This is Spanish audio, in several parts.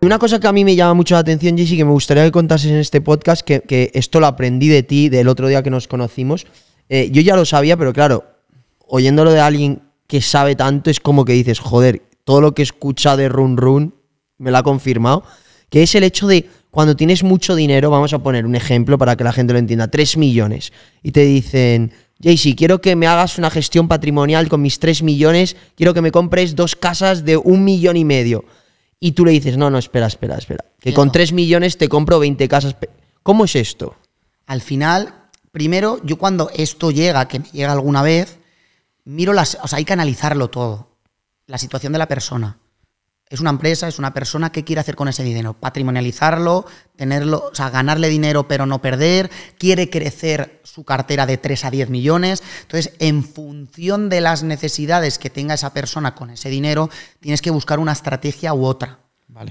Una cosa que a mí me llama mucho la atención, Jessy, que me gustaría que contases en este podcast, que, esto lo aprendí de ti del otro día que nos conocimos. Eh, yo ya lo sabía, pero claro, oyéndolo de alguien que sabe tanto, es como que dices, joder, todo lo que escucha de Run Run me lo ha confirmado, que es el hecho de cuando tienes mucho dinero, vamos a poner un ejemplo para que la gente lo entienda, 3 millones, y te dicen, Jaycee, quiero que me hagas una gestión patrimonial con mis 3 millones, quiero que me compres dos casas de un millón y medio y tú le dices, no, no, espera, espera, espera, que con 3 millones te compro 20 casas. ¿Cómo es esto? Al final, primero, yo cuando esto llega, que me llega alguna vez, miro las, o sea, hay que analizarlo todo, la situación de la persona es una empresa, es una persona que quiere hacer con ese dinero, patrimonializarlo, tenerlo, o sea, ganarle dinero pero no perder, quiere crecer su cartera de 3 a 10 millones. Entonces, en función de las necesidades que tenga esa persona con ese dinero, tienes que buscar una estrategia u otra.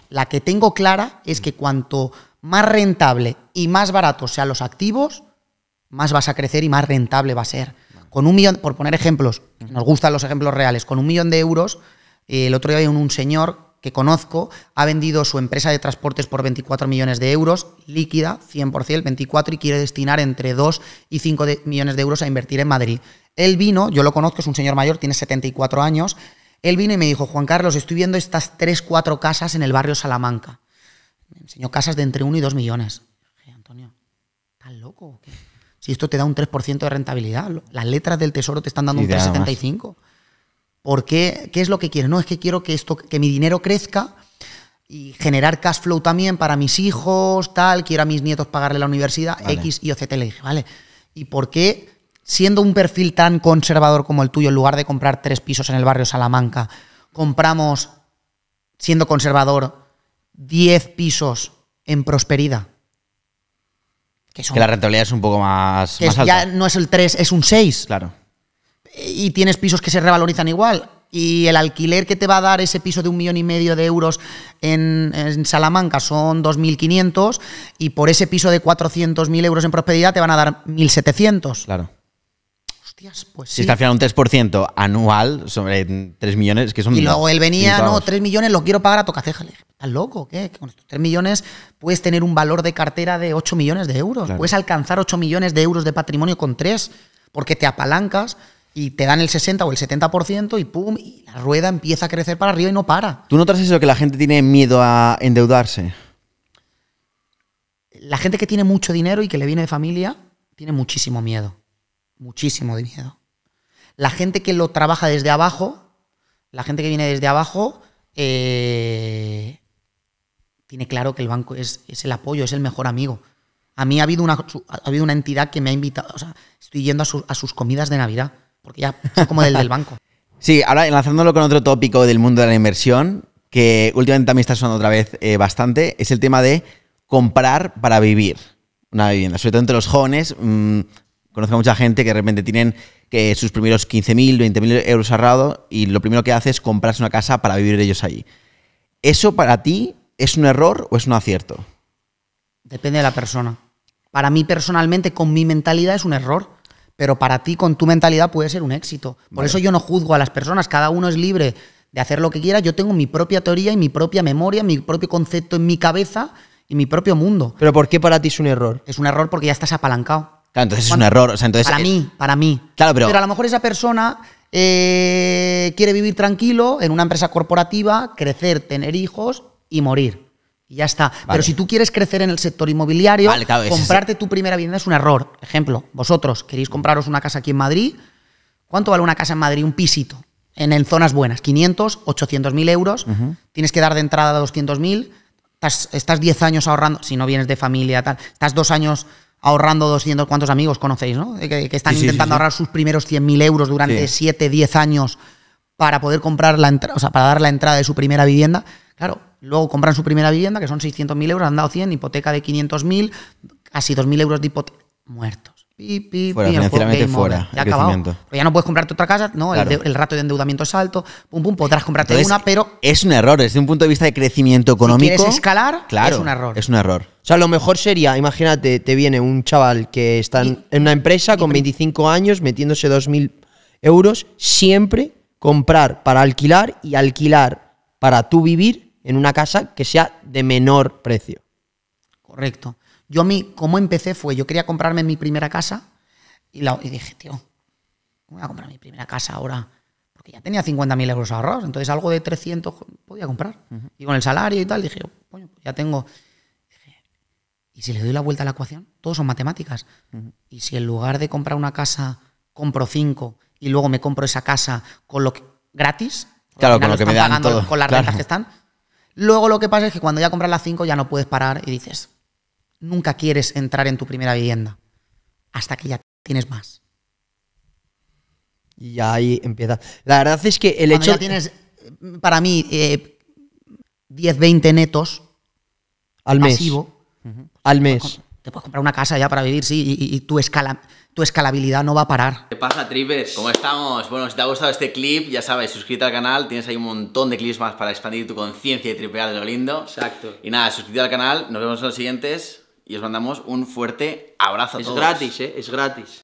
La que tengo clara es que cuanto más rentable y más barato sean los activos, más vas a crecer y más rentable va a ser. Con un millón, por poner ejemplos, nos gustan los ejemplos reales, con un millón de euros, eh, el otro día había un señor que conozco ha vendido su empresa de transportes por 24 millones de euros, líquida 100%, 24, y quiere destinar entre 2 y 5 millones de euros a invertir en Madrid. Él vino, yo lo conozco, es un señor mayor, tiene 74 años, él vino y me dijo, Juan Carlos, estoy viendo estas 3, 4 casas en el barrio Salamanca. Me enseñó casas de entre 1 y 2 millones. Antonio, ¿estás loco? Si esto te da un 3% de rentabilidad, las letras del tesoro te están dando un 3,75. ¿Por qué? ¿Qué es lo que quiero? No, es que quiero que, esto, que mi dinero crezca y generar cash flow también para mis hijos, tal, quiero a mis nietos pagarle la universidad, X y OCT. Le dije, vale, ¿y por qué siendo un perfil tan conservador como el tuyo, en lugar de comprar tres pisos en el barrio Salamanca, compramos, siendo conservador, diez pisos en prosperidad? Que, la rentabilidad es un poco más, Ya no es el 3, es un 6. Claro y tienes pisos que se revalorizan igual. Y el alquiler que te va a dar ese piso de un millón y medio de euros en, Salamanca son 2.500 y por ese piso de 400.000 euros en prosperidad te van a dar 1.700. Claro. Hostias, pues sí. Si está al final un 3% anual sobre 3 millones, que son... Y luego él venía, no, 3 millones lo quiero pagar a Tocacéjale. ¿Estás loco? ¿Qué? con estos 3 millones puedes tener un valor de cartera de 8 millones de euros. Puedes alcanzar 8 millones de euros de patrimonio con 3 porque te apalancas y te dan el 60 o el 70% y pum, y la rueda empieza a crecer para arriba y no para. ¿Tú notas eso que la gente tiene miedo a endeudarse? La gente que tiene mucho dinero y que le viene de familia tiene muchísimo miedo. Muchísimo de miedo. La gente que lo trabaja desde abajo, la gente que viene desde abajo, eh, tiene claro que el banco es, el apoyo, es el mejor amigo. A mí ha habido una, habido una entidad que me ha invitado, o sea, estoy yendo a sus comidas de Navidad porque ya es como del del banco. Sí, ahora enlazándolo con otro tópico del mundo de la inversión, que últimamente también está sonando otra vez eh, bastante, es el tema de comprar para vivir una vivienda. Sobre todo entre los jóvenes, mm, conozco a mucha gente que de repente tienen que sus primeros 15.000, 20.000 euros ahorrado y lo primero que hace es comprarse una casa para vivir ellos allí. ¿Eso para ti es un error o es un acierto? Depende de la persona. Para mí personalmente, con mi mentalidad, es un error pero para ti con tu mentalidad puede ser un éxito. Por eso yo no juzgo a las personas, cada uno es libre de hacer lo que quiera, yo tengo mi propia teoría y mi propia memoria, mi propio concepto en mi cabeza y mi propio mundo. Pero ¿por qué para ti es un error? Es un error porque ya estás apalancado. Claro, entonces es un error. para mí, para mí. Claro, pero... a lo mejor esa persona eh, quiere vivir tranquilo en una empresa corporativa, crecer, tener hijos y morir. Y ya está. Pero si tú quieres crecer en el sector inmobiliario, comprarte tu primera vivienda es un error. Ejemplo, vosotros queréis compraros una casa aquí en Madrid. ¿Cuánto vale una casa en Madrid? Un pisito. En, zonas buenas, 500, 800 mil euros. Tienes que dar de entrada 200 mil. Estás 10 años ahorrando, si no vienes de familia, tal. Estás dos años ahorrando 200, ¿cuántos amigos conocéis, no? Que, están intentando ahorrar sus primeros mil euros durante 7, 10 años para poder comprar la entrada, o sea, para dar la entrada de su primera vivienda. Claro, luego compran su primera vivienda, que son 600.000 euros, han dado 100, hipoteca de 500.000, casi 2.000 euros de hipoteca, muertos. fuera, Ya, acabado. Pues ya no puedes comprarte otra casa, ¿no? El, rato de endeudamiento es alto, pum, pum, podrás comprarte una, pero. Es un error, desde un punto de vista de crecimiento económico. Si quieres escalar, claro, es un error. Es un error. O sea, lo mejor sería, imagínate, te viene un chaval que está en, una empresa con 25 años metiéndose 2.000 euros, siempre comprar para alquilar y alquilar para tú vivir en una casa que sea de menor precio. Correcto. Yo a mí, cómo empecé fue, yo quería comprarme mi primera casa y, dije, tío, ¿cómo voy a comprar mi primera casa ahora? Porque ya tenía 50.000 euros ahorrados, entonces algo de 300 podía comprar. Y con el salario y tal, dije, pues ya tengo... y si le doy la vuelta a la ecuación, todo son matemáticas. Y si en lugar de comprar una casa, compro cinco y luego me compro esa casa con lo gratis, con lo las rentas que están, Luego lo que pasa es que cuando ya compras las 5 ya no puedes parar y dices, nunca quieres entrar en tu primera vivienda hasta que ya tienes más. Y ahí empieza. La verdad es que el cuando hecho... Ya tienes, eh, para mí, 10, eh, 20 netos al mes. Al mes. Pues, te puedes comprar una casa ya para vivir, sí, y, y tu escala, tu escalabilidad no va a parar. ¿Qué pasa, tripes? ¿Cómo estamos? Bueno, si te ha gustado este clip, ya sabes, suscríbete al canal, tienes ahí un montón de clips más para expandir tu conciencia y tripear de lo lindo. Exacto. Y nada, suscríbete al canal, nos vemos en los siguientes y os mandamos un fuerte abrazo Es gratis, ¿eh? Es gratis.